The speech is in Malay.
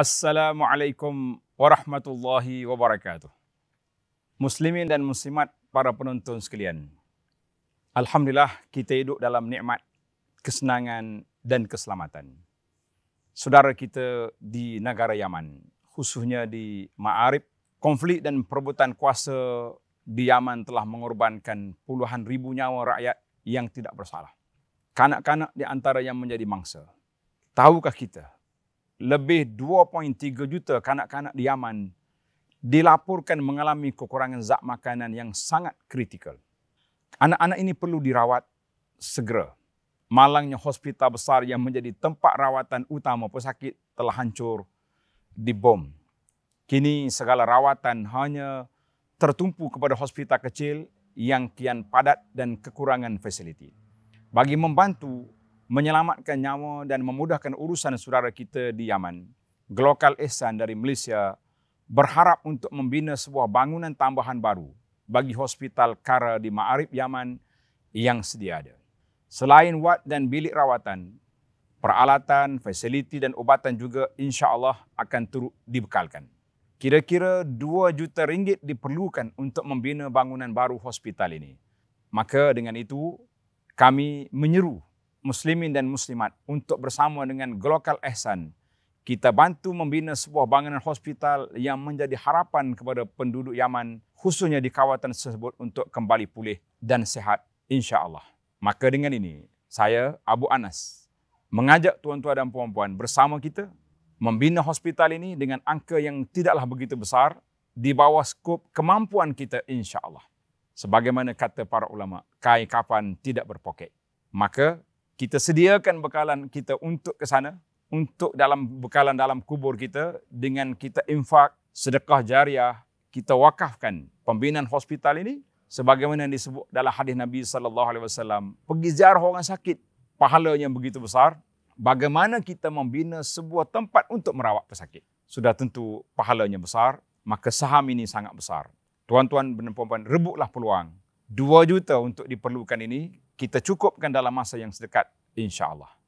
Assalamualaikum warahmatullahi wabarakatuh. Muslimin dan muslimat para penonton sekalian. Alhamdulillah kita hidup dalam nikmat, kesenangan dan keselamatan. Saudara kita di negara Yaman, khususnya di Ma'arib, konflik dan perebutan kuasa di Yaman telah mengorbankan puluhan ribu nyawa rakyat yang tidak bersalah. Kanak-kanak di antara yang menjadi mangsa. Tahukah kita lebih 2.3 juta kanak-kanak di Yaman dilaporkan mengalami kekurangan zat makanan yang sangat kritikal. Anak-anak ini perlu dirawat segera. Malangnya hospital besar yang menjadi tempat rawatan utama pesakit telah hancur di bom. Kini segala rawatan hanya tertumpu kepada hospital kecil yang kian padat dan kekurangan fasiliti. Bagi membantu, menyelamatkan nyawa dan memudahkan urusan saudara kita di Yaman. Glokal Ehsan dari Malaysia berharap untuk membina sebuah bangunan tambahan baru bagi hospital Kara di Ma'arib Yaman yang sedia ada. Selain wad dan bilik rawatan, peralatan, fasiliti dan ubatan juga insya-Allah akan turut dibekalkan. Kira-kira 2 juta ringgit diperlukan untuk membina bangunan baru hospital ini. Maka dengan itu, kami menyeru muslimin dan muslimat untuk bersama dengan Global Ehsan kita bantu membina sebuah bangunan hospital yang menjadi harapan kepada penduduk Yaman khususnya di kawasan tersebut untuk kembali pulih dan sehat insya-Allah. Maka dengan ini saya Abu Anas mengajak tuan-tuan dan puan-puan bersama kita membina hospital ini dengan angka yang tidaklah begitu besar di bawah skop kemampuan kita insya-Allah. Sebagaimana kata para ulama, kai kapan tidak berpokek. Maka kita sediakan bekalan kita untuk ke sana untuk dalam bekalan dalam kubur kita dengan kita infak sedekah jariah kita wakafkan pembinaan hospital ini sebagaimana yang disebut dalam hadis Nabi sallallahu alaihi wasallam pergi ziarah orang sakit pahalanya begitu besar bagaimana kita membina sebuah tempat untuk merawat pesakit sudah tentu pahalanya besar maka saham ini sangat besar tuan-tuan dan puan-puan rebutlah peluang 2 juta untuk diperlukan ini kita cukupkan dalam masa yang sedekat insya-Allah.